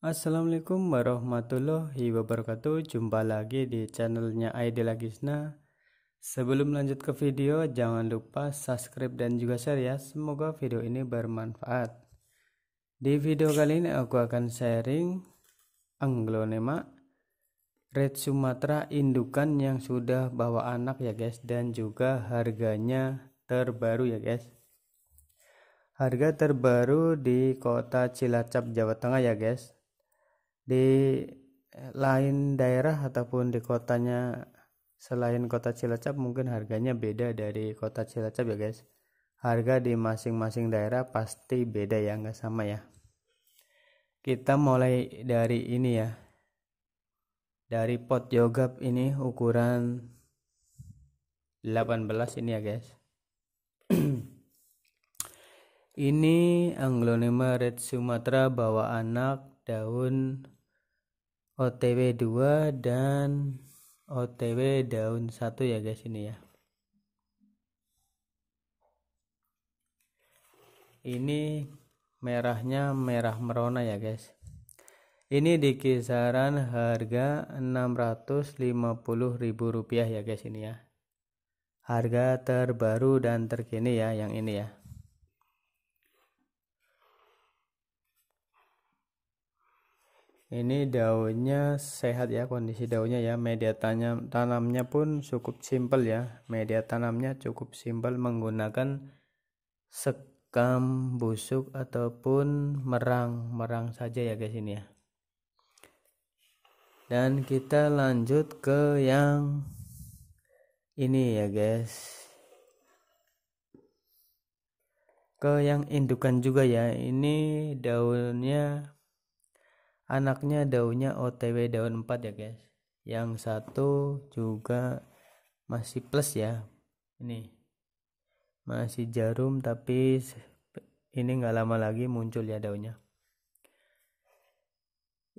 Assalamualaikum warahmatullahi wabarakatuh Jumpa lagi di channelnya Aide Lagisna. Sebelum lanjut ke video jangan lupa subscribe dan juga share ya Semoga video ini bermanfaat Di video kali ini aku akan sharing Anglonema Red Sumatera indukan yang sudah bawa anak ya guys Dan juga harganya terbaru ya guys Harga terbaru di kota Cilacap Jawa Tengah ya guys di eh, lain daerah ataupun di kotanya selain kota Cilacap mungkin harganya beda dari kota Cilacap ya guys harga di masing-masing daerah pasti beda ya nggak sama ya kita mulai dari ini ya dari pot yogap ini ukuran 18 ini ya guys ini anglonema red sumatera bawa anak daun OTW 2 dan OTW daun 1 ya guys ini ya ini merahnya merah merona ya guys ini di kisaran harga Rp650.000 ya guys ini ya harga terbaru dan terkini ya yang ini ya ini daunnya sehat ya kondisi daunnya ya media tanam tanamnya pun cukup simpel ya media tanamnya cukup simpel menggunakan sekam busuk ataupun merang merang saja ya guys ini ya dan kita lanjut ke yang ini ya guys ke yang indukan juga ya ini daunnya anaknya daunnya OTW daun 4 ya guys yang satu juga masih plus ya ini masih jarum tapi ini nggak lama lagi muncul ya daunnya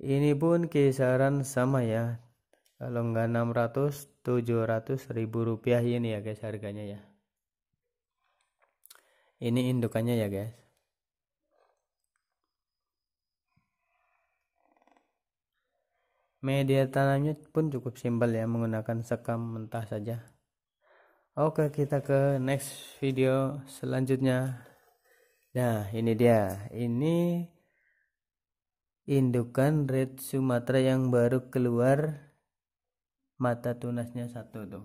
ini pun kisaran sama ya kalau nggak 600 700 ribu rupiah ini ya guys harganya ya ini indukannya ya guys Media tanamnya pun cukup simpel ya menggunakan sekam mentah saja. Oke, kita ke next video selanjutnya. Nah, ini dia. Ini indukan red Sumatera yang baru keluar mata tunasnya satu tuh.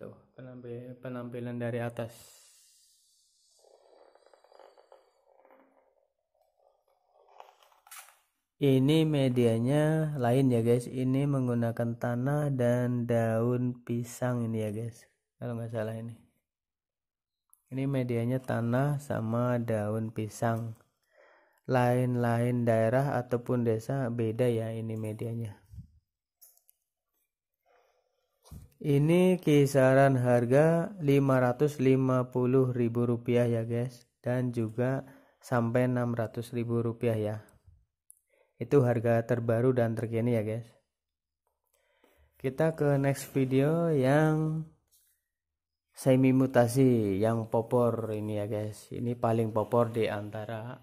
Tuh, penampil penampilan dari atas. ini medianya lain ya guys ini menggunakan tanah dan daun pisang ini ya guys kalau nggak salah ini ini medianya tanah sama daun pisang lain-lain daerah ataupun desa beda ya ini medianya ini kisaran harga Rp550.000 ya guys dan juga sampai Rp600.000 ya itu harga terbaru dan terkini ya guys. Kita ke next video yang semi mutasi yang popor ini ya guys. Ini paling popor di antara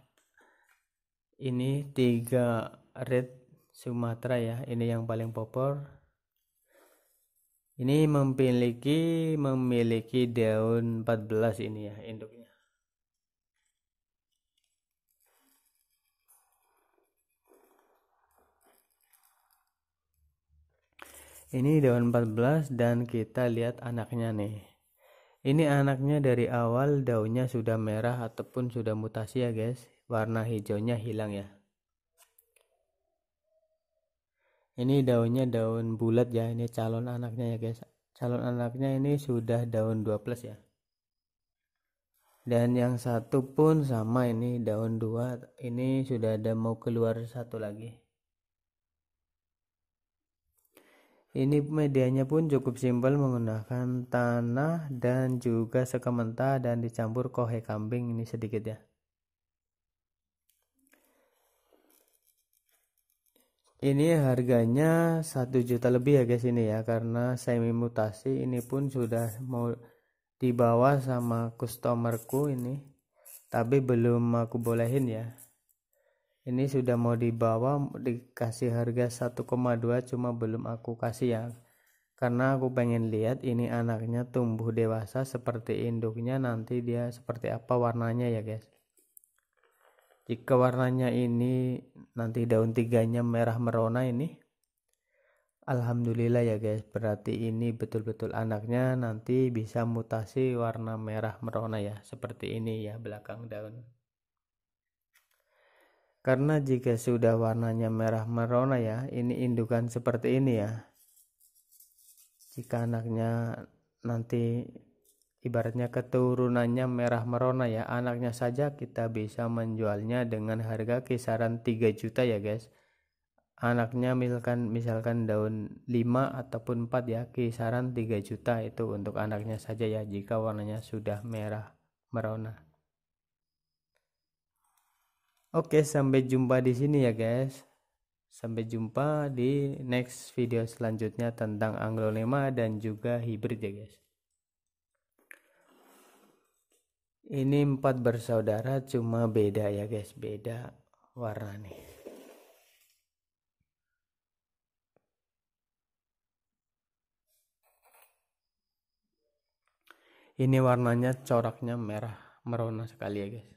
ini tiga red Sumatera ya. Ini yang paling popor ini memiliki memiliki daun 14 ini ya induknya Ini daun 14 dan kita lihat anaknya nih. Ini anaknya dari awal daunnya sudah merah ataupun sudah mutasi ya guys. Warna hijaunya hilang ya. Ini daunnya daun bulat ya. Ini calon anaknya ya guys. Calon anaknya ini sudah daun plus ya dan yang satu pun sama ini daun 2. ini sudah ada mau keluar satu lagi Ini medianya pun cukup simpel menggunakan tanah dan juga sekementa dan dicampur kohe kambing ini sedikit ya. Ini harganya 1 juta lebih ya guys ini ya karena semi mutasi ini pun sudah mau dibawa sama customerku ini tapi belum aku bolehin ya ini sudah mau dibawa dikasih harga 1,2 cuma belum aku kasih ya karena aku pengen lihat ini anaknya tumbuh dewasa seperti induknya nanti dia seperti apa warnanya ya guys jika warnanya ini nanti daun tiganya merah merona ini Alhamdulillah ya guys berarti ini betul-betul anaknya nanti bisa mutasi warna merah merona ya seperti ini ya belakang daun karena jika sudah warnanya merah merona ya ini indukan seperti ini ya jika anaknya nanti ibaratnya keturunannya merah merona ya anaknya saja kita bisa menjualnya dengan harga kisaran 3 juta ya guys anaknya misalkan misalkan daun 5 ataupun 4 ya kisaran 3 juta itu untuk anaknya saja ya jika warnanya sudah merah merona Oke, sampai jumpa di sini ya, guys. Sampai jumpa di next video selanjutnya tentang anglonema dan juga hibrid ya, guys. Ini empat bersaudara cuma beda ya, guys. Beda warna nih. Ini warnanya coraknya merah merona sekali ya, guys.